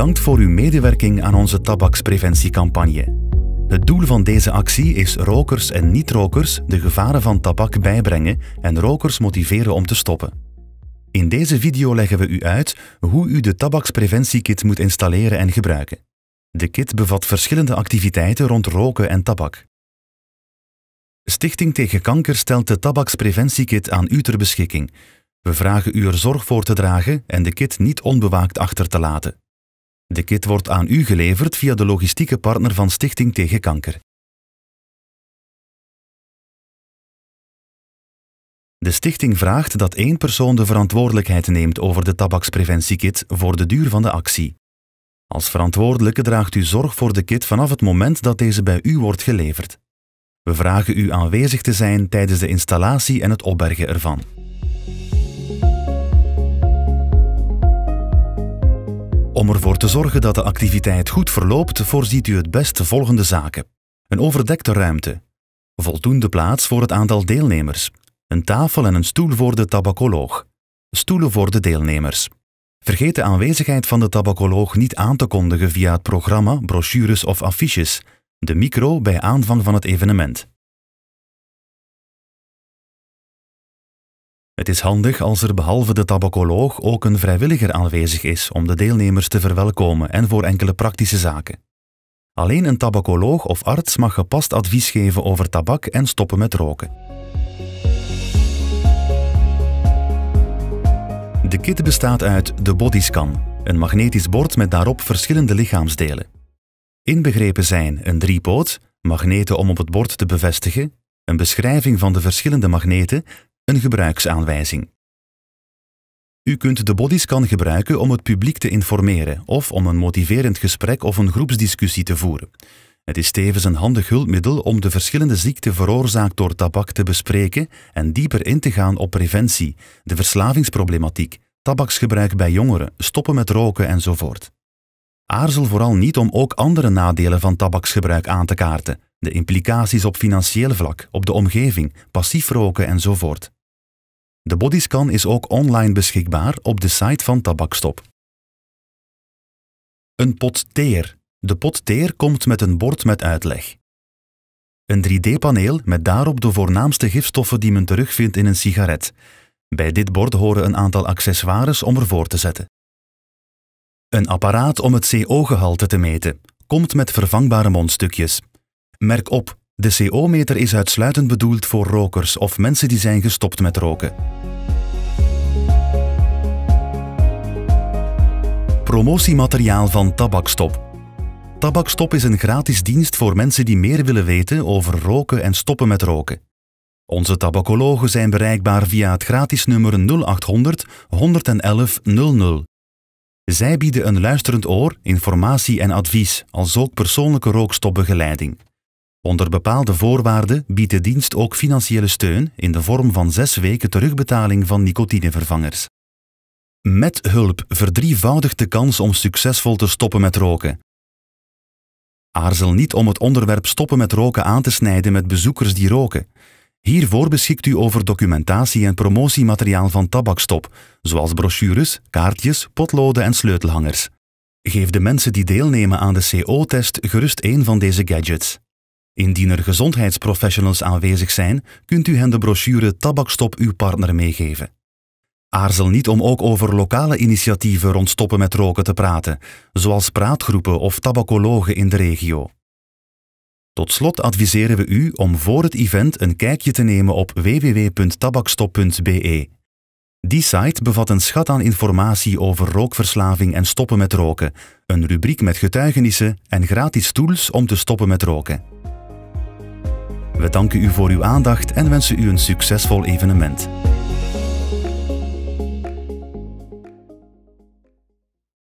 bedankt voor uw medewerking aan onze tabakspreventiecampagne. Het doel van deze actie is rokers en niet-rokers de gevaren van tabak bijbrengen en rokers motiveren om te stoppen. In deze video leggen we u uit hoe u de tabakspreventiekit moet installeren en gebruiken. De kit bevat verschillende activiteiten rond roken en tabak. Stichting tegen Kanker stelt de tabakspreventiekit aan u ter beschikking. We vragen u er zorg voor te dragen en de kit niet onbewaakt achter te laten. De kit wordt aan u geleverd via de logistieke partner van Stichting Tegen Kanker. De stichting vraagt dat één persoon de verantwoordelijkheid neemt over de tabakspreventiekit voor de duur van de actie. Als verantwoordelijke draagt u zorg voor de kit vanaf het moment dat deze bij u wordt geleverd. We vragen u aanwezig te zijn tijdens de installatie en het opbergen ervan. Om ervoor te zorgen dat de activiteit goed verloopt, voorziet u het best volgende zaken. Een overdekte ruimte, voldoende plaats voor het aantal deelnemers, een tafel en een stoel voor de tabakoloog, stoelen voor de deelnemers. Vergeet de aanwezigheid van de tabakoloog niet aan te kondigen via het programma, brochures of affiches, de micro bij aanvang van het evenement. Het is handig als er behalve de tabacoloog ook een vrijwilliger aanwezig is om de deelnemers te verwelkomen en voor enkele praktische zaken. Alleen een tabacoloog of arts mag gepast advies geven over tabak en stoppen met roken. De kit bestaat uit de bodyscan, een magnetisch bord met daarop verschillende lichaamsdelen. Inbegrepen zijn een driepoot, magneten om op het bord te bevestigen, een beschrijving van de verschillende magneten, een gebruiksaanwijzing. U kunt de bodyscan gebruiken om het publiek te informeren of om een motiverend gesprek of een groepsdiscussie te voeren. Het is tevens een handig hulpmiddel om de verschillende ziekten veroorzaakt door tabak te bespreken en dieper in te gaan op preventie, de verslavingsproblematiek, tabaksgebruik bij jongeren, stoppen met roken enzovoort. Aarzel vooral niet om ook andere nadelen van tabaksgebruik aan te kaarten, de implicaties op financieel vlak, op de omgeving, passief roken enzovoort. De bodyscan is ook online beschikbaar op de site van Tabakstop. Een pot teer. De pot teer komt met een bord met uitleg. Een 3D-paneel met daarop de voornaamste gifstoffen die men terugvindt in een sigaret. Bij dit bord horen een aantal accessoires om ervoor te zetten. Een apparaat om het CO-gehalte te meten komt met vervangbare mondstukjes. Merk op de CO-meter is uitsluitend bedoeld voor rokers of mensen die zijn gestopt met roken. Promotiemateriaal van Tabakstop. Tabakstop is een gratis dienst voor mensen die meer willen weten over roken en stoppen met roken. Onze tabakologen zijn bereikbaar via het gratis nummer 0800 111 00. Zij bieden een luisterend oor, informatie en advies, als ook persoonlijke rookstopbegeleiding. Onder bepaalde voorwaarden biedt de dienst ook financiële steun in de vorm van zes weken terugbetaling van nicotinevervangers. Met hulp verdrievoudigt de kans om succesvol te stoppen met roken. Aarzel niet om het onderwerp stoppen met roken aan te snijden met bezoekers die roken. Hiervoor beschikt u over documentatie en promotiemateriaal van tabakstop, zoals brochures, kaartjes, potloden en sleutelhangers. Geef de mensen die deelnemen aan de CO-test gerust één van deze gadgets. Indien er gezondheidsprofessionals aanwezig zijn, kunt u hen de brochure Tabakstop uw partner meegeven. Aarzel niet om ook over lokale initiatieven rond stoppen met roken te praten, zoals praatgroepen of tabakologen in de regio. Tot slot adviseren we u om voor het event een kijkje te nemen op www.tabakstop.be. Die site bevat een schat aan informatie over rookverslaving en stoppen met roken, een rubriek met getuigenissen en gratis tools om te stoppen met roken. We danken u voor uw aandacht en wensen u een succesvol evenement.